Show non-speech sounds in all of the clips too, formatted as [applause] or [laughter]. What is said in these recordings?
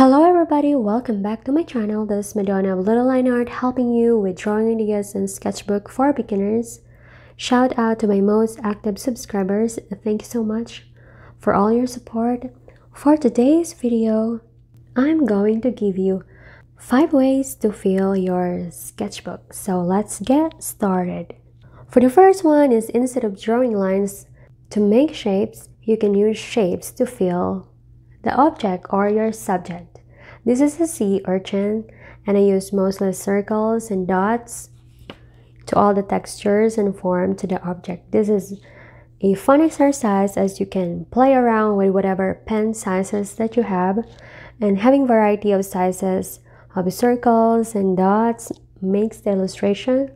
Hello everybody, welcome back to my channel. This is Madonna of Little Line Art helping you with drawing ideas and sketchbook for beginners. Shout out to my most active subscribers. Thank you so much for all your support. For today's video, I'm going to give you 5 ways to fill your sketchbook. So let's get started. For the first one is instead of drawing lines to make shapes, you can use shapes to fill the object or your subject. This is a sea urchin and I use mostly circles and dots to all the textures and form to the object. This is a fun exercise as you can play around with whatever pen sizes that you have and having variety of sizes of circles and dots makes the illustration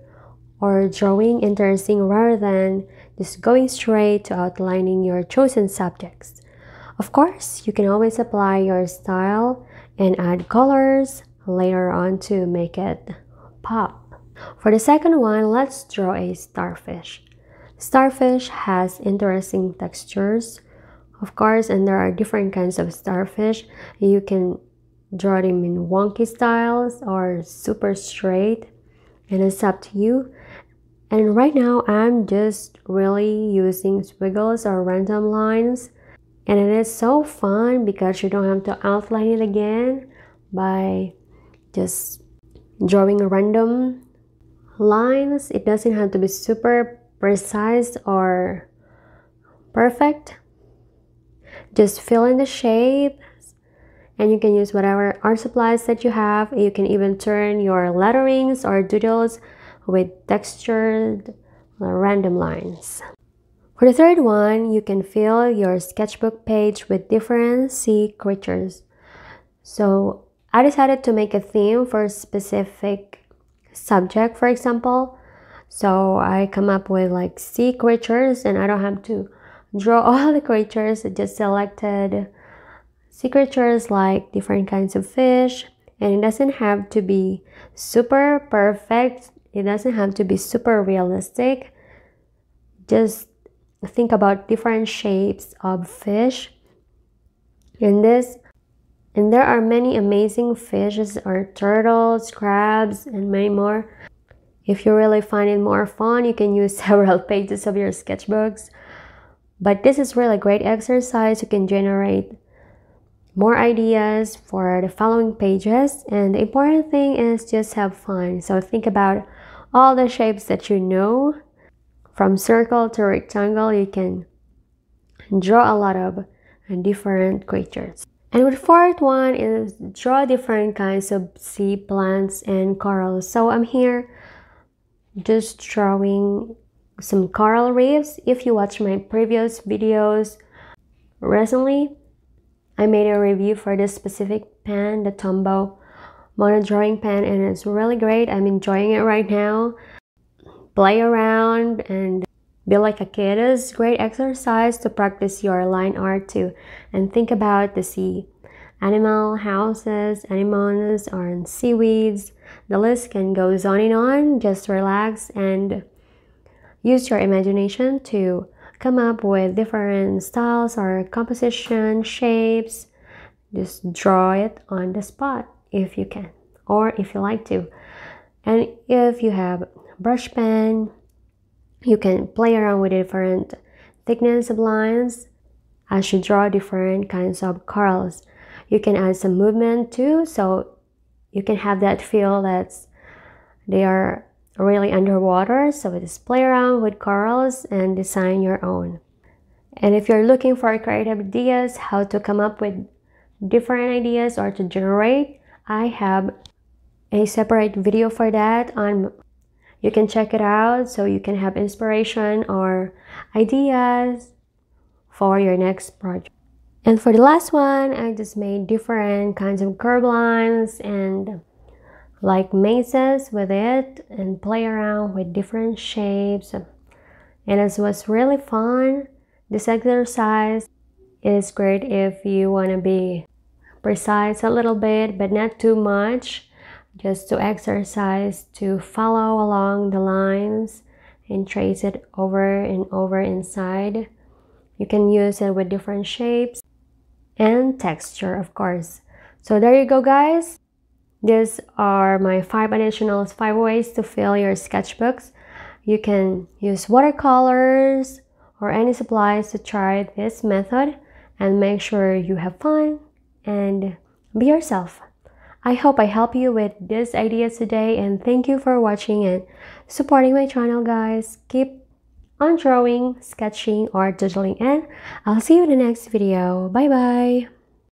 or drawing interesting rather than just going straight to outlining your chosen subjects. Of course, you can always apply your style and add colors later on to make it pop. For the second one, let's draw a starfish. Starfish has interesting textures, of course, and there are different kinds of starfish. You can draw them in wonky styles or super straight, and it's up to you. And right now, I'm just really using squiggles or random lines and it is so fun because you don't have to outline it again by just drawing random lines. It doesn't have to be super precise or perfect. Just fill in the shape and you can use whatever art supplies that you have. You can even turn your letterings or doodles with textured random lines. For the third one, you can fill your sketchbook page with different sea creatures. So I decided to make a theme for a specific subject, for example. So I come up with like sea creatures and I don't have to draw [laughs] all the creatures, I just selected sea creatures like different kinds of fish. And it doesn't have to be super perfect, it doesn't have to be super realistic. Just think about different shapes of fish in this and there are many amazing fishes or turtles crabs and many more if you really find it more fun you can use [laughs] several pages of your sketchbooks but this is really a great exercise you can generate more ideas for the following pages and the important thing is just have fun so think about all the shapes that you know from circle to rectangle, you can draw a lot of different creatures. And the fourth one is draw different kinds of sea plants and corals. So I'm here just drawing some coral reefs. If you watch my previous videos recently, I made a review for this specific pen, the Tombow mono drawing pen and it's really great. I'm enjoying it right now play around and be like a kid is great exercise to practice your line art too and think about the sea. Animal houses, animals or seaweeds. The list can goes on and on. Just relax and use your imagination to come up with different styles or composition, shapes. Just draw it on the spot if you can or if you like to. And if you have brush pen. You can play around with different thickness of lines as you draw different kinds of curls. You can add some movement too, so you can have that feel that they are really underwater. So just play around with curls and design your own. And if you're looking for creative ideas, how to come up with different ideas or to generate, I have a separate video for that on you can check it out so you can have inspiration or ideas for your next project. And for the last one, I just made different kinds of curb lines and like mazes with it and play around with different shapes. And it was really fun. This exercise is great if you want to be precise a little bit, but not too much just to exercise to follow along the lines and trace it over and over inside. You can use it with different shapes and texture, of course. So there you go, guys. These are my five additional five ways to fill your sketchbooks. You can use watercolors or any supplies to try this method and make sure you have fun and be yourself. I hope I help you with this idea today and thank you for watching and supporting my channel guys. Keep on drawing, sketching, or doodling and I'll see you in the next video. Bye bye!